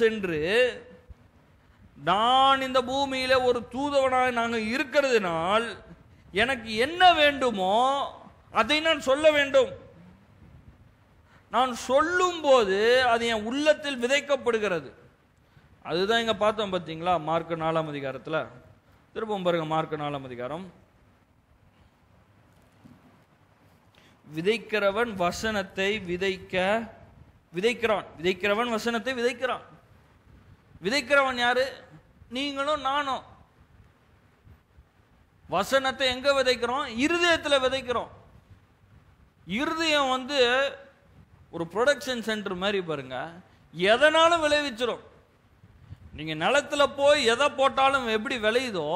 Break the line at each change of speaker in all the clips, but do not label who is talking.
சென்று நான் இந்த பூமியில் ஒரு தூதவனாக நாங்கள் இருக்கிறதுனால் எனக்கு என்ன வேண்டுமோ அதை நான் சொல்ல வேண்டும் நான் சொல்லும் போது அது என் உள்ளத்தில் விதைக்கப்படுகிறது அதுதான் இங்கே பார்த்தோம் பார்த்தீங்களா மார்க் நாலாம் அதிகாரத்தில் திருப்பம் பாருங்க மார்க் நாலாம் அதிகாரம் விதைக்கிறவன் வசனத்தை விதைக்க விதைக்கிறான் விதைக்கிறவன் வசனத்தை விதைக்கிறான் விதைக்கிறவன் யாரு நீங்களும் நானும் வசனத்தை எங்க விதைக்கிறோம் இருதயத்தில் விதைக்கிறோம் இருதயம் வந்து ஒரு ப்ரொடக்ஷன் சென்டர் மாதிரி பாருங்க எதனாலும் விளைவிச்சிடும் நீங்கள் நிலத்துல போய் எதை போட்டாலும் எப்படி விளையுதோ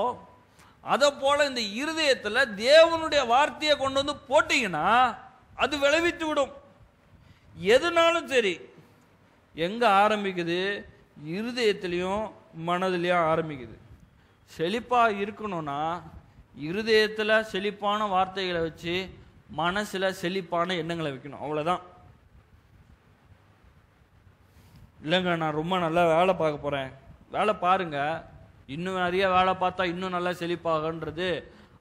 அதை போல் இந்த இருதயத்தில் தேவனுடைய வார்த்தையை கொண்டு வந்து போட்டிங்கன்னா அது விளைவித்து விடும் எதுனாலும் சரி எங்கே ஆரம்பிக்குது இருதயத்துலேயும் மனதிலையும் ஆரம்பிக்குது செழிப்பாக இருக்கணும்னா இருதயத்தில் செழிப்பான வார்த்தைகளை வச்சு மனசில் செழிப்பான எண்ணங்களை வைக்கணும் அவ்வளோதான் இல்லைங்க நான் ரொம்ப நல்லா வேலை பார்க்க போகிறேன் வேலை பாருங்கள் இன்னும் நிறைய வேலை பார்த்தா இன்னும் நல்லா செழிப்பாகன்றது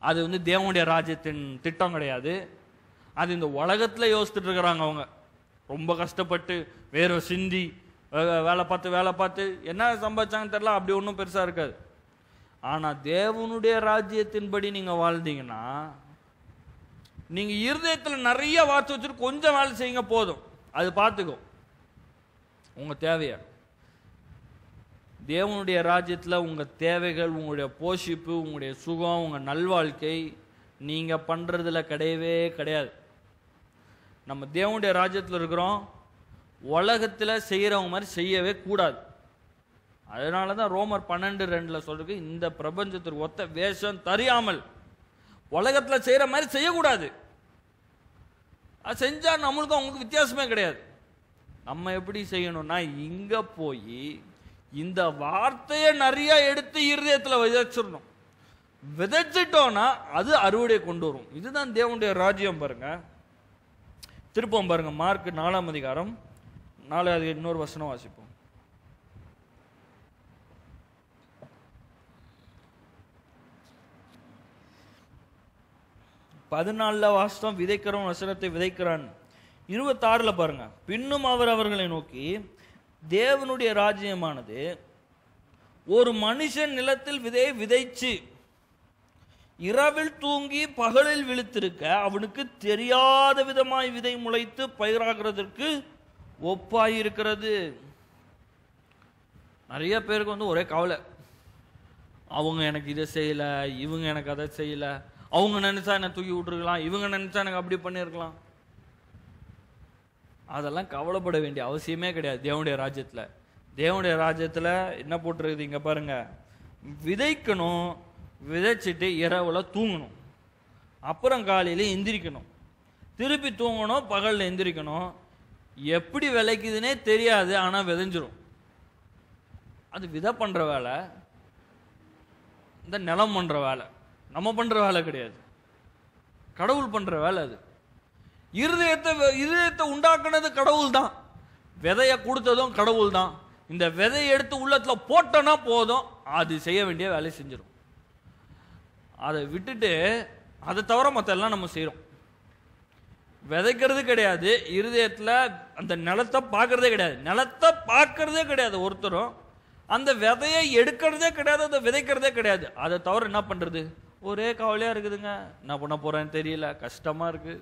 அது வந்து தேவனுடைய ராஜ்யத்தின் திட்டம் கிடையாது அது இந்த உலகத்தில் யோசிச்சுட்டு இருக்கிறாங்க அவங்க ரொம்ப கஷ்டப்பட்டு வேற சிந்தி வேலை பார்த்து வேலை பார்த்து என்ன சம்பாதிச்சாங்கன்னு தெரில அப்படி ஒன்றும் பெருசாக இருக்காது ஆனால் தேவனுடைய ராஜ்யத்தின்படி நீங்கள் வாழ்ந்தீங்கன்னா நீங்கள் இருதயத்தில் நிறைய வாட்சி வச்சுட்டு கொஞ்சம் வேலை செய்யுங்க போதும் அது பார்த்துக்கும் உங்கள் தேவையா தேவனுடைய ராஜ்யத்தில் உங்கள் தேவைகள் உங்களுடைய போஷிப்பு உங்களுடைய சுகம் உங்கள் நல்வாழ்க்கை நீங்கள் பண்ணுறதுல கிடையவே கிடையாது நம்ம தேவனுடைய ராஜ்யத்தில் இருக்கிறோம் உலகத்தில் செய்கிறவங்க மாதிரி செய்யவே கூடாது அதனால தான் ரோமர் பன்னெண்டு ரெண்டில் சொல்கிறது இந்த பிரபஞ்சத்திற்கு ஒத்த வேஷம் தெரியாமல் உலகத்தில் செய்கிற மாதிரி செய்யக்கூடாது அது செஞ்சால் நம்மளுக்கும் அவங்களுக்கு வித்தியாசமே கிடையாது நம்ம எப்படி செய்யணும்னா இங்கே போய் இந்த வார்த்தையை நிறையா எடுத்து இருதயத்தில் விதைச்சிடணும் விதைச்சிட்டோன்னா அது அறுவடை கொண்டு வரும் இதுதான் தேவனுடைய ராஜ்யம் பாருங்கள் திருப்பம் பாருங்க மார்க் நாலாம் அதிகாரம் நாலு அது இன்னொரு வசனம் வாசிப்போம் பதினாலில் வாசம் விதைக்கிறவன் வசனத்தை விதைக்கிறான் இருபத்தாறுல பாருங்க பின்னும் அவர் அவர்களை நோக்கி தேவனுடைய ராஜ்யமானது ஒரு மனுஷன் நிலத்தில் விதையை விதைச்சு இரவில் தூங்கி பகலில் விழுத்திருக்க அவனுக்கு தெரியாத விதமாய் விதை முளைத்து பயிராகிறதற்கு ஒப்பாயிருக்கிறது நிறைய பேருக்கு வந்து ஒரே கவலை அவங்க எனக்கு இதை செய்யலை இவங்க எனக்கு அதை செய்யலை அவங்க நினச்சா என்னை தூக்கி விட்டுருக்கலாம் இவங்க நினச்சா எனக்கு அப்படி பண்ணியிருக்கலாம் அதெல்லாம் கவலைப்பட வேண்டிய அவசியமே கிடையாது தேவனுடைய ராஜ்யத்தில் தேவனுடைய ராஜ்யத்தில் என்ன போட்டிருக்குது இங்கே பாருங்கள் விதைக்கணும் விதைச்சிட்டு இரவில் தூங்கணும் அப்புறம் காலையில் எந்திரிக்கணும் திருப்பி தூங்கணும் பகலில் எந்திரிக்கணும் எப்படி விளைக்குதுன்னே தெரியாது ஆனால் விதைஞ்சிரும் அது விதை பண்ணுற வேலை இந்த நிலம் பண்ணுற வேலை நம்ம பண்ணுற வேலை கிடையாது கடவுள் பண்ணுற வேலை அது இருதயத்தை இருதயத்தை உண்டாக்குனது கடவுள் தான் விதையை கொடுத்ததும் கடவுள் தான் இந்த விதையை எடுத்து உள்ளத்தில் போட்டோன்னா போதும் அது செய்ய வேண்டிய வேலை செஞ்சிடும் அதை விட்டுட்டு அதை தவிர மற்ற எல்லாம் நம்ம செய்கிறோம் விதைக்கிறது கிடையாது இருதயத்தில் அந்த நிலத்தை பார்க்குறதே கிடையாது நிலத்தை பார்க்குறதே கிடையாது ஒருத்தரும் அந்த விதையை எடுக்கிறதே கிடையாது அதை விதைக்கிறதே கிடையாது அதை தவிர என்ன பண்ணுறது ஒரே கவலையாக இருக்குதுங்க என்ன பண்ண போகிறேன்னு தெரியல கஷ்டமாக இருக்குது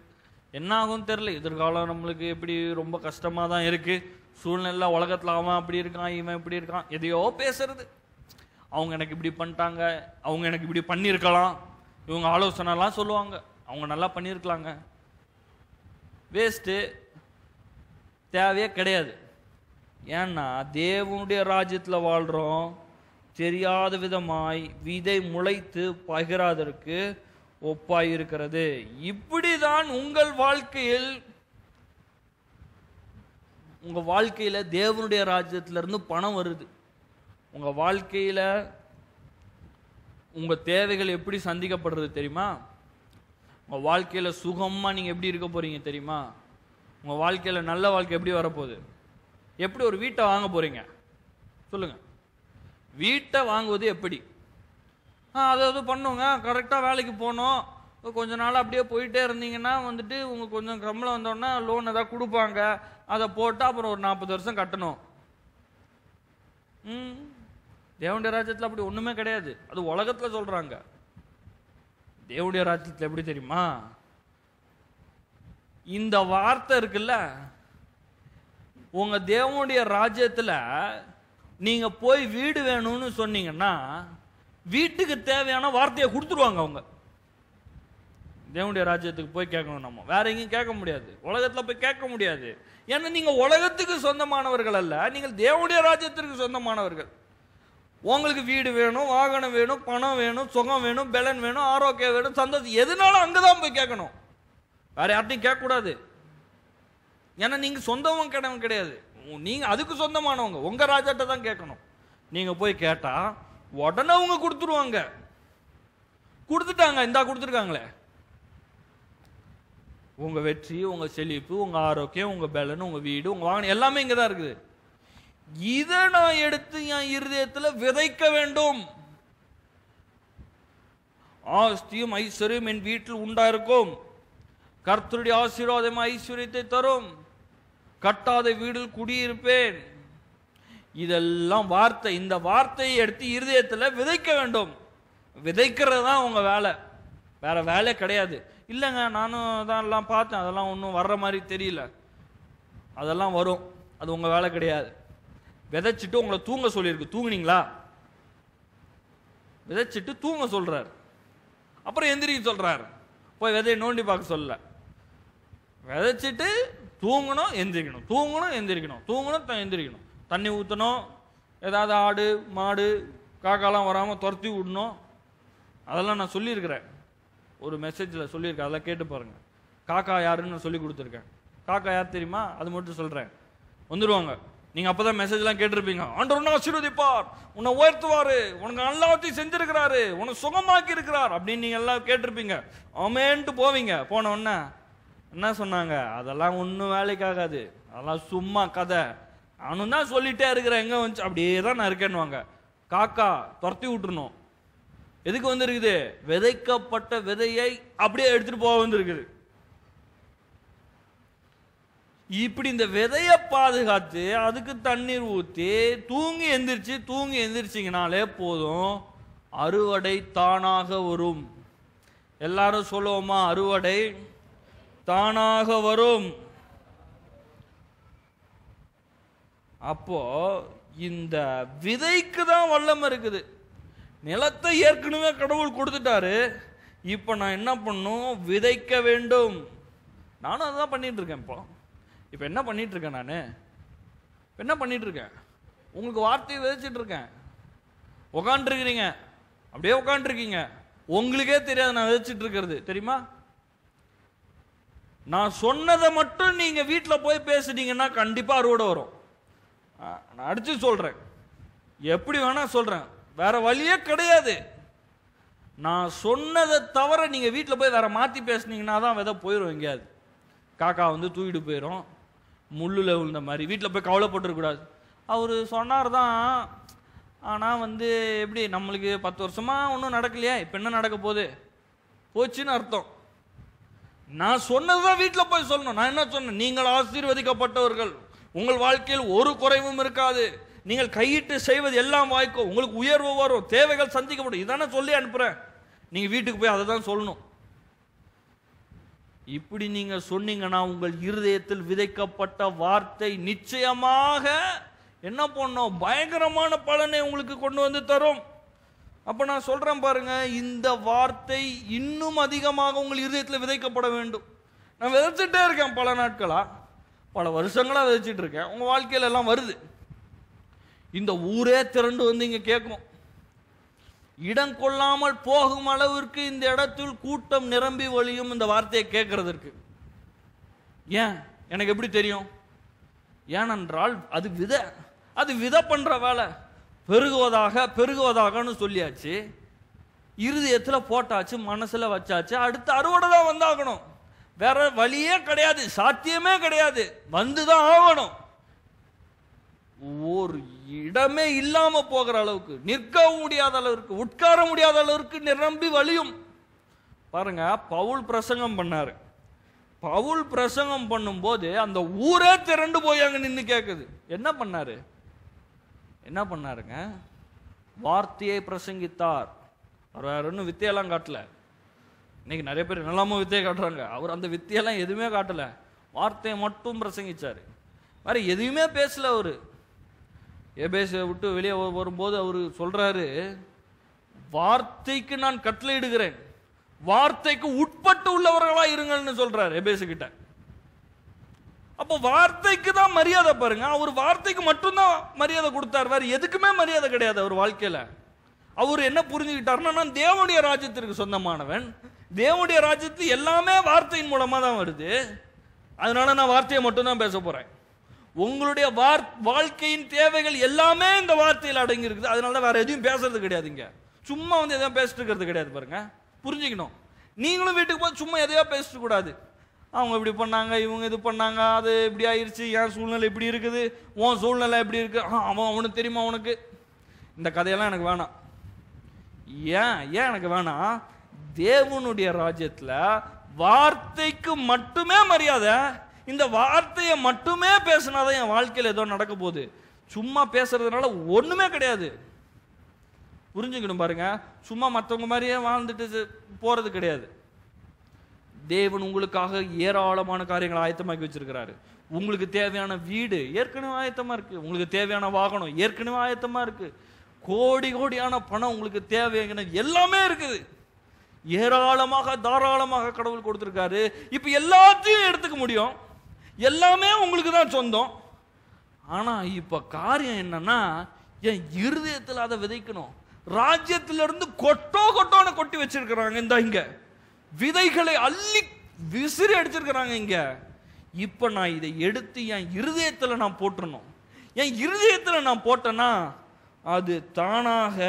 என்ன ஆகும்னு தெரில எதிர்காலம் நம்மளுக்கு எப்படி ரொம்ப கஷ்டமாக தான் இருக்குது சூழ்நிலை உலகத்தில் அவன் அப்படி இருக்கான் இவன் இப்படி இருக்கான் எதையோ பேசுறது அவங்க எனக்கு இப்படி பண்ணிட்டாங்க அவங்க எனக்கு இப்படி பண்ணியிருக்கலாம் இவங்க ஆலோசனைலாம் சொல்லுவாங்க அவங்க நல்லா பண்ணியிருக்கலாங்க வேஸ்ட்டு தேவையே கிடையாது ஏன்னா தேவனுடைய ராஜ்யத்தில் வாழ்கிறோம் தெரியாத விதமாய் விதை முளைத்து பகிராதற்கு ஒப்பாய் இருக்கிறது இப்படி தான் உங்கள் வாழ்க்கையில் உங்கள் வாழ்க்கையில் தேவனுடைய ராஜ்யத்திலிருந்து பணம் வருது உங்கள் வாழ்க்கையில் உங்கள் தேவைகள் எப்படி சந்திக்கப்படுறது தெரியுமா உங்கள் வாழ்க்கையில் சுகமாக நீங்கள் எப்படி இருக்க போகிறீங்க தெரியுமா உங்கள் வாழ்க்கையில் நல்ல வாழ்க்கை எப்படி வரப்போகுது எப்படி ஒரு வீட்டை வாங்க போகிறீங்க சொல்லுங்கள் வீட்டை வாங்குவது எப்படி ஆ அது பண்ணுங்க கரெக்டாக வேலைக்கு போனோம் கொஞ்ச நாள் அப்படியே போயிட்டே இருந்தீங்கன்னா வந்துட்டு உங்கள் கொஞ்சம் சம்பளம் வந்தோடனே லோன் எதாவது கொடுப்பாங்க அதை போட்டால் அப்புறம் ஒரு நாற்பது வருஷம் கட்டணும் ம் தேவனுடைய ராஜ்யத்தில் அப்படி ஒன்றுமே கிடையாது அது உலகத்தில் சொல்கிறாங்க தேவனுடைய ராஜ்யத்தில் எப்படி தெரியுமா இந்த வார்த்தை இருக்குல்ல உங்கள் தேவனுடைய ராஜ்யத்தில் நீங்கள் போய் வீடு வேணும்னு சொன்னீங்கன்னா வீட்டுக்கு தேவையான வார்த்தையை கொடுத்துருவாங்க அவங்க தேவனுடைய ராஜ்யத்துக்கு போய் கேட்கணும் நம்ம வேற எங்கேயும் கேட்க முடியாது உலகத்தில் போய் கேட்க முடியாது ஏன்னா நீங்கள் உலகத்துக்கு சொந்தமானவர்கள் அல்ல நீங்கள் தேவனுடைய ராஜ்யத்திற்கு சொந்தமானவர்கள் உங்களுக்கு வீடு வேணும் வாகனம் வேணும் பணம் வேணும் சுகம் வேணும் பலன் வேணும் ஆரோக்கியம் வேணும் சந்தோஷம் எதுனாலும் அங்கே தான் போய் கேட்கணும் வேறு யார்ட்டையும் கேட்கக்கூடாது ஏன்னா நீங்கள் சொந்தமும் கிடவும் கிடையாது நீங்கள் அதுக்கு சொந்தமானவங்க உங்கள் ராஜாட்ட தான் கேட்கணும் நீங்கள் போய் கேட்டால் உடனே அவங்க கொடுத்துருவாங்க கொடுத்துட்டாங்க இந்தா கொடுத்துருக்காங்களே உங்கள் வெற்றி உங்கள் செழிப்பு உங்கள் ஆரோக்கியம் உங்கள் பலன் உங்கள் வீடு உங்கள் வாகனம் எல்லாமே இங்கே தான் இருக்குது இதை நான் எடுத்து என் இருதயத்தில் விதைக்க வேண்டும் ஆஸ்தியும் ஐஸ்வர்யம் என் வீட்டில் உண்டா இருக்கும் கர்த்தருடைய ஆசீர்வாதம் ஐஸ்வர்யத்தை தரும் கட்டாத வீடில் குடியிருப்பேன் இதெல்லாம் வார்த்தை இந்த வார்த்தையை எடுத்து இருதயத்தில் விதைக்க வேண்டும் விதைக்கிறது தான் உங்கள் வேலை வேற வேலை கிடையாது இல்லைங்க நானும் எல்லாம் பார்த்தேன் அதெல்லாம் ஒன்றும் வர்ற மாதிரி தெரியல அதெல்லாம் வரும் அது உங்கள் வேலை கிடையாது விதைச்சிட்டு உங்களை தூங்க சொல்லியிருக்கு தூங்குனீங்களா விதைச்சிட்டு தூங்க சொல்கிறார் அப்புறம் எந்திரிக்க சொல்கிறார் போய் விதையை நோண்டி பார்க்க சொல்ல விதைச்சிட்டு தூங்கணும் எந்திரிக்கணும் தூங்கணும் எந்திரிக்கணும் தூங்கணும் எந்திரிக்கணும் தண்ணி ஊற்றணும் ஏதாவது ஆடு மாடு காக்காலாம் வராமல் துரத்தி விடணும் அதெல்லாம் நான் சொல்லியிருக்கிறேன் ஒரு மெசேஜில் சொல்லியிருக்கேன் அதெல்லாம் கேட்டு பாருங்கள் காக்கா யாருன்னு நான் சொல்லி கொடுத்துருக்கேன் காக்கா யார் தெரியுமா அது மட்டும் சொல்கிறேன் வந்துடுவாங்க நீங்கள் அப்பதான் மெசேஜ் மெசேஜ்லாம் கேட்டிருப்பீங்க ஆண்டவர் உன்னை ஆசீர்வதிப்பார் உன்னை உயர்த்துவாரு உனக்கு எல்லாத்தையும் செஞ்சுருக்கிறாரு உனக்கு சுகமாக்கி இருக்கிறார் அப்படின்னு நீங்க எல்லாம் கேட்டிருப்பீங்க அமேன்ட்டு போவீங்க போன உடனே என்ன சொன்னாங்க அதெல்லாம் ஒன்றும் வேலைக்காகாது அதெல்லாம் சும்மா கதை அவனும் தான் சொல்லிகிட்டே இருக்கிறேன் எங்கே வந்து அப்படியே தான் நான் இருக்கேன்னுவாங்க காக்கா துரத்தி விட்டுருணும் எதுக்கு வந்துருக்குது விதைக்கப்பட்ட விதையை அப்படியே எடுத்துகிட்டு போக வந்துருக்குது இப்படி இந்த விதையை பாதுகாத்து அதுக்கு தண்ணீர் ஊற்றி தூங்கி எந்திரிச்சு தூங்கி எந்திரிச்சிங்கனாலே போதும் அறுவடை தானாக வரும் எல்லாரும் சொல்லுவோமா அறுவடை தானாக வரும் அப்போ இந்த விதைக்கு தான் வல்லம் இருக்குது நிலத்தை ஏற்கனவே கடவுள் கொடுத்துட்டாரு இப்போ நான் என்ன பண்ணும் விதைக்க வேண்டும் நானும் அதுதான் பண்ணிட்டு இருக்கேன் இப்போ இப்போ என்ன பண்ணிட்டு இருக்கேன் நான் என்ன பண்ணிட்டு இருக்கேன் உங்களுக்கு வார்த்தையை விதைச்சிட்டு இருக்கேன் உக்காண்டிருக்கிறீங்க அப்படியே உக்காண்டிருக்கீங்க உங்களுக்கே தெரியாது நான் விதைச்சிட்டு இருக்கிறது தெரியுமா நான் சொன்னதை மட்டும் நீங்கள் வீட்டில் போய் பேசுனீங்கன்னா கண்டிப்பாக அறுவடை வரும் நான் அடித்து சொல்கிறேன் எப்படி வேணால் சொல்கிறேன் வேற வழியே கிடையாது நான் சொன்னதை தவிர நீங்கள் வீட்டில் போய் வேற மாற்றி பேசுனீங்கன்னா தான் விதை போயிடும் எங்கேயாவது காக்கா வந்து தூக்கிட்டு போயிடும் முள்ளில் விழுந்த மாதிரி வீட்டில் போய் கவலைப்பட்டுருக்கூடாது அவர் சொன்னார் தான் ஆனால் வந்து எப்படி நம்மளுக்கு பத்து வருஷமாக ஒன்றும் நடக்கலையா இப்போ என்ன நடக்க போகுது போச்சுன்னு அர்த்தம் நான் சொன்னது தான் வீட்டில் போய் சொல்லணும் நான் என்ன சொன்னேன் நீங்கள் ஆசீர்வதிக்கப்பட்டவர்கள் உங்கள் வாழ்க்கையில் ஒரு குறைவும் இருக்காது நீங்கள் கையிட்டு செய்வது எல்லாம் வாய்க்கும் உங்களுக்கு உயர்வு வரும் தேவைகள் சந்திக்கப்படும் இதானே சொல்லி அனுப்புகிறேன் நீங்கள் வீட்டுக்கு போய் அதை தான் சொல்லணும் இப்படி நீங்க சொன்னீங்கன்னா உங்கள் இருதயத்தில் விதைக்கப்பட்ட வார்த்தை நிச்சயமாக என்ன பண்ணும் பயங்கரமான பலனை உங்களுக்கு கொண்டு வந்து தரும் அப்போ நான் சொல்கிறேன் பாருங்க இந்த வார்த்தை இன்னும் அதிகமாக உங்கள் இருதயத்தில் விதைக்கப்பட வேண்டும் நான் விதைச்சிட்டே இருக்கேன் பல நாட்களாக பல வருஷங்களாக விதைச்சிட்டு இருக்கேன் உங்கள் வாழ்க்கையில எல்லாம் வருது இந்த ஊரே திரண்டு வந்து இங்கே கேட்கும் இடம் கொள்ளாமல் போகும் அளவிற்கு இந்த இடத்தில் கூட்டம் நிரம்பி வழியும் இந்த வார்த்தையை கேட்கறதற்கு ஏன் எனக்கு எப்படி தெரியும் ஏனென்றால் அது விதை அது விதை பண்ணுற வேலை பெருகுவதாக பெருகுவதாகன்னு சொல்லியாச்சு இருதயத்தில் போட்டாச்சு மனசில் வச்சாச்சு அடுத்து அறுவடை தான் வந்தாகணும் வேற வழியே கிடையாது சாத்தியமே கிடையாது வந்து தான் ஆகணும் ஒவ்வொரு இடமே இல்லாம போகிற அளவுக்கு நிற்கவும் முடியாத அளவிற்கு உட்கார முடியாத அளவிற்கு நிரம்பி வழியும் பாருங்க பவுல் பிரசங்கம் பண்ணாரு பவுல் பிரசங்கம் பண்ணும்போது அந்த ஊரே திரண்டு போய் அங்க நின்று கேட்குது என்ன பண்ணாரு என்ன பண்ணாருங்க வார்த்தையை பிரசங்கித்தார் அவர் வேற ஒன்றும் வித்தையெல்லாம் காட்டல இன்னைக்கு நிறைய பேர் என்னெல்லாமோ வித்தையை காட்டுறாங்க அவர் அந்த வித்தையெல்லாம் எதுவுமே காட்டல வார்த்தையை மட்டும் பிரசங்கிச்சார் வேற எதுவுமே பேசல அவர் எபேசை விட்டு வெளியே வரும்போது அவர் சொல்கிறாரு வார்த்தைக்கு நான் கட்டளையிடுகிறேன் வார்த்தைக்கு உட்பட்டு உள்ளவர்களாக இருங்கள்னு சொல்கிறார் கிட்ட அப்போ வார்த்தைக்கு தான் மரியாதை பாருங்க அவர் வார்த்தைக்கு மட்டும்தான் மரியாதை கொடுத்தார் வேறு எதுக்குமே மரியாதை கிடையாது அவர் வாழ்க்கையில் அவர் என்ன புரிஞ்சுக்கிட்டாருன்னா நான் தேவனுடைய ராஜ்யத்திற்கு சொந்தமானவன் தேவனுடைய ராஜ்யத்து எல்லாமே வார்த்தையின் மூலமாக தான் வருது அதனால நான் வார்த்தையை மட்டும்தான் பேச போகிறேன் உங்களுடைய வாழ்க்கையின் தேவைகள் எல்லாமே இந்த வார்த்தையில் அடங்கி இருக்குது அதனால வேற எதுவும் பேசுறது கிடையாதுங்க சும்மா வந்து எதாவது பேசிட்டு இருக்கிறது கிடையாது பாருங்க புரிஞ்சுக்கணும் நீங்களும் வீட்டுக்கு போய் சும்மா எதையோ பேசிட்டு கூடாது அவங்க இப்படி பண்ணாங்க இவங்க இது பண்ணாங்க அது இப்படி ஆயிடுச்சு என் சூழ்நிலை இப்படி இருக்குது உன் சூழ்நிலை எப்படி இருக்கு அவன் அவனுக்கு தெரியுமா அவனுக்கு இந்த கதையெல்லாம் எனக்கு வேணாம் ஏன் ஏன் எனக்கு வேணாம் தேவனுடைய ராஜ்யத்தில் வார்த்தைக்கு மட்டுமே மரியாதை இந்த வார்த்தையை மட்டுமே பேசினாதான் என் வாழ்க்கையில் ஏதோ நடக்க போகுது சும்மா பேசுறதுனால ஒன்றுமே கிடையாது புரிஞ்சுக்கணும் பாருங்க சும்மா மற்றவங்க மாதிரியே வாழ்ந்துட்டு போகிறது கிடையாது தேவன் உங்களுக்காக ஏராளமான காரியங்களை ஆயத்தமாக்கி வச்சிருக்கிறாரு உங்களுக்கு தேவையான வீடு ஏற்கனவே ஆயத்தமாக இருக்குது உங்களுக்கு தேவையான வாகனம் ஏற்கனவே ஆயத்தமாக இருக்குது கோடி கோடியான பணம் உங்களுக்கு தேவையான எல்லாமே இருக்குது ஏராளமாக தாராளமாக கடவுள் கொடுத்துருக்காரு இப்போ எல்லாத்தையும் எடுத்துக்க முடியும் எல்லாமே உங்களுக்கு தான் சொந்தம் ஆனால் இப்போ காரியம் என்னன்னா என் இருதயத்தில் அதை விதைக்கணும் ராஜ்யத்திலிருந்து கொட்டோ கொட்டோன்னு கொட்டி வச்சிருக்கிறாங்க இந்த இங்க விதைகளை அள்ளி விசிறி அடிச்சிருக்கிறாங்க இங்க இப்போ நான் இதை எடுத்து என் இருதயத்தில் நான் போட்டுடணும் என் இருதயத்தில் நான் போட்டேன்னா அது தானாக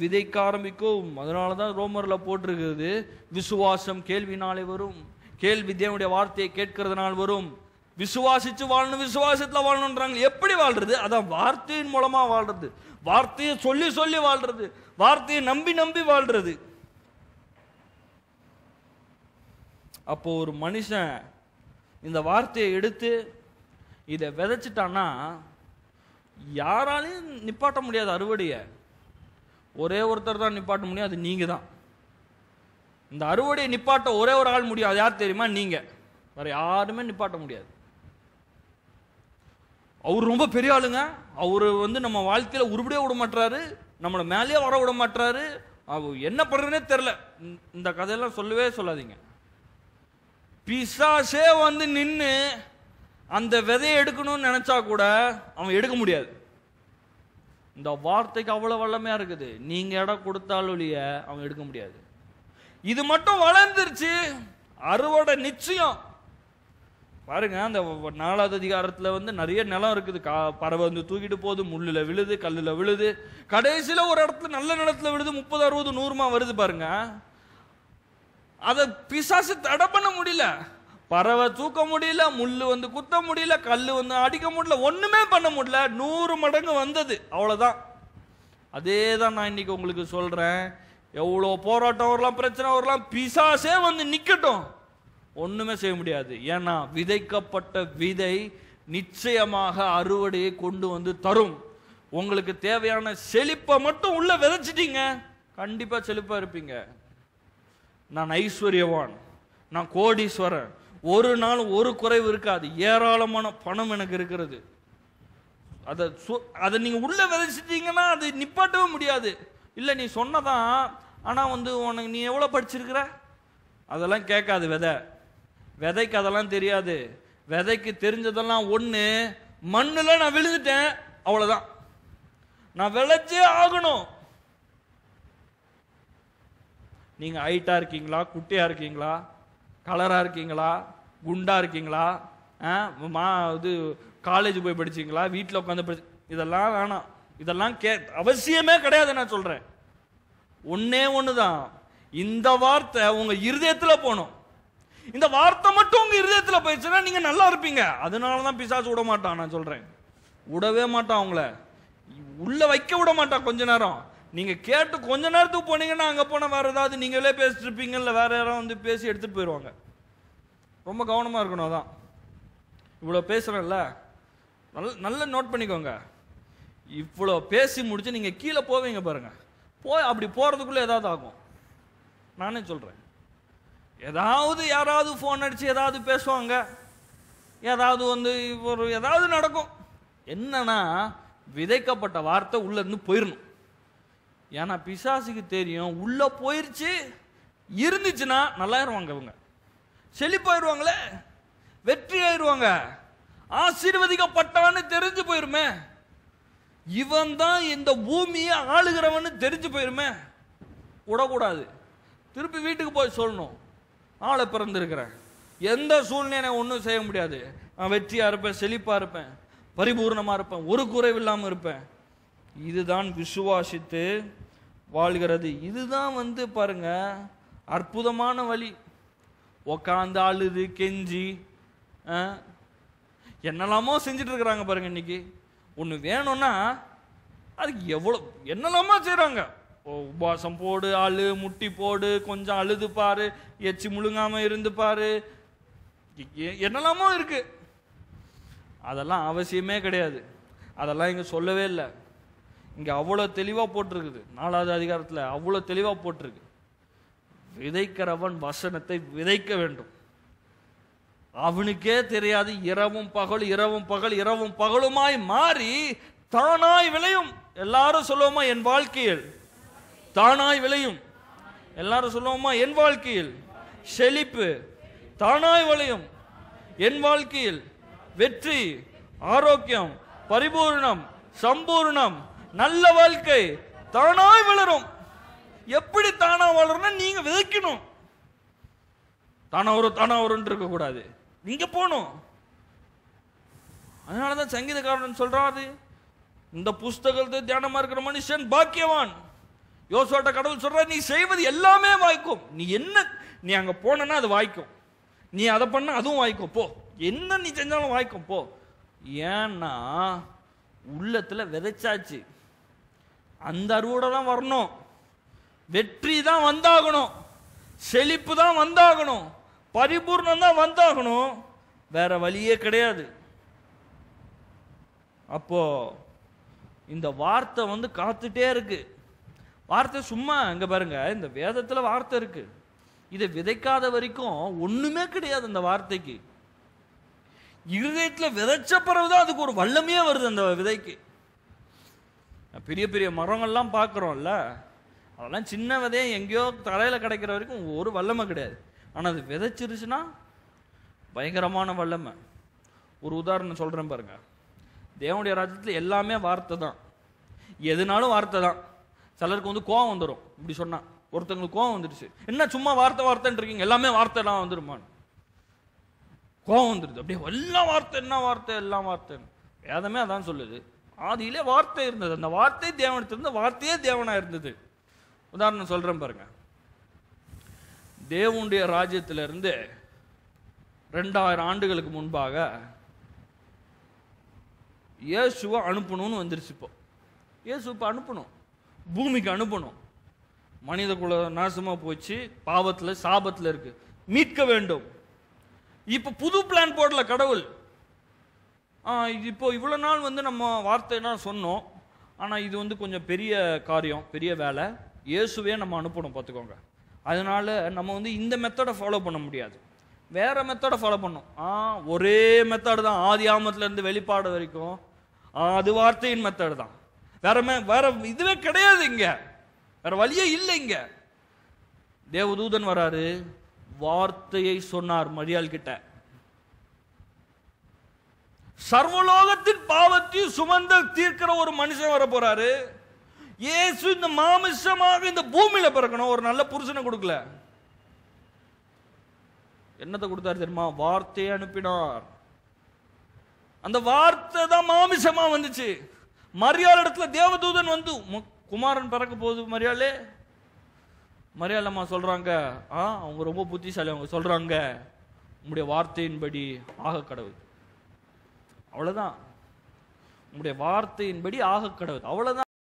விதைக்க ஆரம்பிக்கும் அதனால தான் ரோமரில் போட்டிருக்கிறது விசுவாசம் கேள்வினாலே வரும் கேள்வி தேவனுடைய வார்த்தையை கேட்கறதுனால் வரும் விசுவாசித்து வாழணும் விசுவாசத்தில் வாழணுன்றாங்க எப்படி வாழ்றது அதான் வார்த்தையின் மூலமாக வாழ்றது வார்த்தையை சொல்லி சொல்லி வாழ்றது வார்த்தையை நம்பி நம்பி வாழ்றது அப்போ ஒரு மனுஷன் இந்த வார்த்தையை எடுத்து இதை விதைச்சிட்டான்னா யாராலையும் நிப்பாட்ட முடியாது அறுவடையை ஒரே ஒருத்தர் தான் நிப்பாட்ட முடியும் அது நீங்கள் தான் இந்த அறுவடையை நிப்பாட்ட ஒரே ஒரு ஆள் முடியும் யார் தெரியுமா நீங்கள் வேறு யாருமே நிப்பாட்ட முடியாது அவர் ரொம்ப பெரிய ஆளுங்க அவர் வந்து நம்ம வாழ்க்கையில் உருப்படியே விட மாட்டாரு நம்மளை மேலேயே வர விட மாட்டாரு அவர் என்ன பண்ணுறதுனே தெரில இந்த கதையெல்லாம் சொல்லவே சொல்லாதீங்க பிசாசே வந்து நின்று அந்த விதையை எடுக்கணும்னு நினச்சா கூட அவன் எடுக்க முடியாது இந்த வார்த்தைக்கு அவ்வளோ வல்லமையாக இருக்குது நீங்கள் இடம் கொடுத்தாலும் ஒழிய அவன் எடுக்க முடியாது இது மட்டும் வளர்ந்துருச்சு அறுவடை நிச்சயம் பாருங்க அந்த நாலாவது அதிகாரத்தில் வந்து நிறைய நிலம் இருக்குது கா பறவை வந்து தூக்கிட்டு போகுது முள்ளில் விழுது கல்லில் விழுது கடைசியில் ஒரு இடத்துல நல்ல நிலத்தில் விழுது முப்பது அறுபது நூறுமா வருது பாருங்க அதை பிசாசு தடை பண்ண முடியல பறவை தூக்க முடியல முள் வந்து குத்த முடியல கல் வந்து அடிக்க முடியல ஒன்றுமே பண்ண முடியல நூறு மடங்கு வந்தது அவ்வளோதான் அதே தான் நான் இன்னைக்கு உங்களுக்கு சொல்கிறேன் எவ்வளோ போராட்டம் வரலாம் பிரச்சனை வரலாம் பிசாசே வந்து நிற்கட்டும் ஒன்றுமே செய்ய முடியாது ஏன்னா விதைக்கப்பட்ட விதை நிச்சயமாக அறுவடையை கொண்டு வந்து தரும் உங்களுக்கு தேவையான செழிப்பை மட்டும் உள்ள விதைச்சிட்டீங்க கண்டிப்பாக செழிப்பாக இருப்பீங்க நான் ஐஸ்வர்யவான் நான் கோடீஸ்வரன் ஒரு நாள் ஒரு குறைவு இருக்காது ஏராளமான பணம் எனக்கு இருக்கிறது அதை அதை நீங்கள் உள்ளே விதைச்சிட்டிங்கன்னா அது நிப்பாட்டவே முடியாது இல்லை நீ சொன்னதான் ஆனால் வந்து உனக்கு நீ எவ்வளோ படிச்சிருக்கிற அதெல்லாம் கேட்காது விதை விதைக்கு அதெல்லாம் தெரியாது விதைக்கு தெரிஞ்சதெல்லாம் ஒன்று மண்ணில் நான் விழுந்துட்டேன் அவ்வளோதான் நான் விளைச்சே ஆகணும் நீங்கள் ஹைட்டாக இருக்கீங்களா குட்டியாக இருக்கீங்களா கலராக இருக்கீங்களா குண்டாக இருக்கீங்களா மா இது காலேஜ் போய் படிச்சிங்களா வீட்டில் உட்காந்து படி இதெல்லாம் வேணாம் இதெல்லாம் கே அவசியமே கிடையாது நான் சொல்கிறேன் ஒன்னே ஒன்று தான் இந்த வார்த்தை உங்கள் இருதயத்தில் போகணும் இந்த வார்த்தை மட்டும் உங்கள் இருதயத்தில் போயிடுச்சுன்னா நீங்கள் நல்லா இருப்பீங்க அதனால தான் பிசாசு விட மாட்டான் நான் சொல்கிறேன் விடவே மாட்டான் அவங்கள உள்ளே வைக்க விட மாட்டான் கொஞ்ச நேரம் நீங்கள் கேட்டு கொஞ்ச நேரத்துக்கு போனீங்கன்னா அங்கே போனால் வேறு ஏதாவது நீங்களே பேசிட்டு இருப்பீங்க இல்லை வேறு யாரும் வந்து பேசி எடுத்துகிட்டு போயிடுவாங்க ரொம்ப கவனமாக இருக்கணும் அதான் இவ்வளோ பேசுகிறேன்ல நல்ல நல்லா நோட் பண்ணிக்கோங்க இவ்வளோ பேசி முடிச்சு நீங்கள் கீழே போவீங்க பாருங்கள் போய் அப்படி போகிறதுக்குள்ளே ஏதாவது ஆகும் நானே சொல்கிறேன் ஏதாவது யாராவது ஃபோன் அடித்து ஏதாவது பேசுவாங்க ஏதாவது வந்து ஒரு ஏதாவது நடக்கும் என்னன்னா விதைக்கப்பட்ட வார்த்தை உள்ளேருந்து போயிடணும் ஏன்னா பிசாசுக்கு தெரியும் உள்ளே போயிடுச்சு இருந்துச்சுன்னா நல்லாயிருவாங்க இவங்க செழிப்பாயிருவாங்களே வெற்றி ஆயிடுவாங்க ஆசீர்வதிக்கப்பட்டவன்னு தெரிஞ்சு போயிருமே இவன் தான் இந்த பூமியை ஆளுகிறவன்னு தெரிஞ்சு போயிருமே விடக்கூடாது திருப்பி வீட்டுக்கு போய் சொல்லணும் ஆளை பிறந்திருக்கிறேன் எந்த சூழ்நிலை ஒன்றும் செய்ய முடியாது நான் வெற்றியாக இருப்பேன் செழிப்பாக இருப்பேன் பரிபூர்ணமாக இருப்பேன் ஒரு குறைவு இல்லாமல் இருப்பேன் இதுதான் விசுவாசித்து வாழ்கிறது இதுதான் வந்து பாருங்க அற்புதமான வழி உக்காந்து அழுது கெஞ்சி என்னெல்லாமோ இருக்கிறாங்க பாருங்க இன்னைக்கு ஒன்று வேணும்னா அதுக்கு எவ்வளோ என்னெல்லாமா செய்கிறாங்க உபாசம் போடு அழு முட்டி போடு கொஞ்சம் அழுது பாரு எச்சி முழுங்காமல் இருந்து பாரு என்னெல்லாமோ இருக்கு அதெல்லாம் அவசியமே கிடையாது அதெல்லாம் இங்கே சொல்லவே இல்லை இங்கே அவ்வளோ தெளிவாக போட்டிருக்குது நாலாவது அதிகாரத்தில் அவ்வளோ தெளிவாக போட்டிருக்கு விதைக்கிறவன் வசனத்தை விதைக்க வேண்டும் அவனுக்கே தெரியாது இரவும் பகல் இரவும் பகல் இரவும் பகலுமாய் மாறி தானாய் விளையும் எல்லாரும் சொல்லுவோமா என் வாழ்க்கையில் தானாய் விளையும் எல்லாரும் சொல்லுவோமா என் வாழ்க்கையில் செழிப்பு தானாய் விளையும் என் வாழ்க்கையில் வெற்றி ஆரோக்கியம் பரிபூர்ணம் சம்பூர்ணம் நல்ல வாழ்க்கை தானாய் வளரும் எப்படி தானா வளரும் நீங்க விதைக்கணும் தானா வரும் தானா இருக்க கூடாது இங்கே போகணும் அதனால தான் சங்கீதக்காரன் சொல்கிறாரு இந்த புஸ்தகத்தை தியானமாக இருக்கிற மனுஷன் பாக்கியவான் யோசோட்ட கடவுள் சொல்கிற நீ செய்வது எல்லாமே வாய்க்கும் நீ என்ன நீ அங்கே போனன்னா அது வாய்க்கும் நீ அதை பண்ண அதுவும் வாய்க்கும் போ என்ன நீ செஞ்சாலும் வாய்க்கும் போ ஏன்னா உள்ளத்தில் விதைச்சாச்சு அந்த அறுவடை தான் வரணும் வெற்றி தான் வந்தாகணும் செழிப்பு தான் வந்தாகணும் பரிபூர்ணம் தான் வந்தாகணும் வேற வழியே கிடையாது அப்போ இந்த வார்த்தை வந்து காத்துட்டே இருக்கு வார்த்தை சும்மா அங்க பாருங்க இந்த வேதத்தில் வார்த்தை இருக்கு இதை விதைக்காத வரைக்கும் ஒன்றுமே கிடையாது அந்த வார்த்தைக்கு இருதயத்தில் விதைச்ச பிறகுதான் அதுக்கு ஒரு வல்லமையே வருது அந்த விதைக்கு பெரிய பெரிய மரங்கள்லாம் பார்க்குறோம்ல அதெல்லாம் சின்ன விதையும் எங்கேயோ தரையில் கிடைக்கிற வரைக்கும் ஒரு வல்லமை கிடையாது ஆனால் அது விதைச்சிருச்சுன்னா பயங்கரமான வல்லமை ஒரு உதாரணம் சொல்கிறேன் பாருங்க தேவனுடைய ராஜ்யத்தில் எல்லாமே வார்த்தை தான் எதுனாலும் வார்த்தை தான் சிலருக்கு வந்து கோவம் வந்துடும் இப்படி சொன்னால் ஒருத்தங்களுக்கு கோவம் வந்துடுச்சு என்ன சும்மா வார்த்தை வார்த்தைன்னு இருக்கீங்க எல்லாமே வார்த்தை தான் வந்துருமான்னு கோவம் வந்துடுது அப்படியே எல்லாம் வார்த்தை என்ன வார்த்தை எல்லாம் வார்த்தைன்னு வேதமே அதான் சொல்லுது ஆதியிலே வார்த்தை இருந்தது அந்த வார்த்தை தேவனத்திலிருந்து வார்த்தையே தேவனாக இருந்தது உதாரணம் சொல்கிறேன் பாருங்கள் தேவனுடைய ராஜ்யத்திலிருந்து ரெண்டாயிரம் ஆண்டுகளுக்கு முன்பாக இயேசுவை அனுப்பணும்னு வந்துருச்சு இப்போ இயேசு இப்போ அனுப்பணும் பூமிக்கு அனுப்பணும் மனித குல நாசமாக போச்சு பாவத்தில் சாபத்தில் இருக்கு மீட்க வேண்டும் இப்போ புது பிளான் போடல கடவுள் இப்போ இவ்வளோ நாள் வந்து நம்ம வார்த்தைனா சொன்னோம் ஆனால் இது வந்து கொஞ்சம் பெரிய காரியம் பெரிய வேலை இயேசுவே நம்ம அனுப்பணும் பார்த்துக்கோங்க அதனால் நம்ம வந்து இந்த மெத்தடை ஃபாலோ பண்ண முடியாது வேறு மெத்தடை ஃபாலோ பண்ணோம் ஆ ஒரே மெத்தடு தான் ஆதி ஆமத்துலேருந்து வெளிப்பாடு வரைக்கும் அது வார்த்தையின் மெத்தடு தான் வேற வேற இதுவே கிடையாது இங்கே வேற வழியே இல்லை இங்கே தேவதூதன் வராரு வார்த்தையை சொன்னார் மரியாள் கிட்ட சர்வலோகத்தின் பாவத்தையும் சுமந்த தீர்க்கிற ஒரு மனுஷன் வர போறாரு இயேசு இந்த மாமிசமாக இந்த பூமியில பிறக்கணும் ஒரு நல்ல புருஷனை கொடுக்கல என்னத்தை கொடுத்தாரு தெரியுமா வார்த்தையை அனுப்பினார் அந்த வார்த்தை தான் மாமிசமா வந்துச்சு மரியாள் இடத்துல தேவதூதன் வந்து குமாரன் பிறக்க போகுது மரியாளே மரியாளம்மா சொல்றாங்க ஆ அவங்க ரொம்ப புத்திசாலி அவங்க சொல்றாங்க உங்களுடைய வார்த்தையின்படி ஆக கடவுள் அவ்வளவுதான் உங்களுடைய வார்த்தையின்படி ஆக கடவுள் அவ்வளவுதான்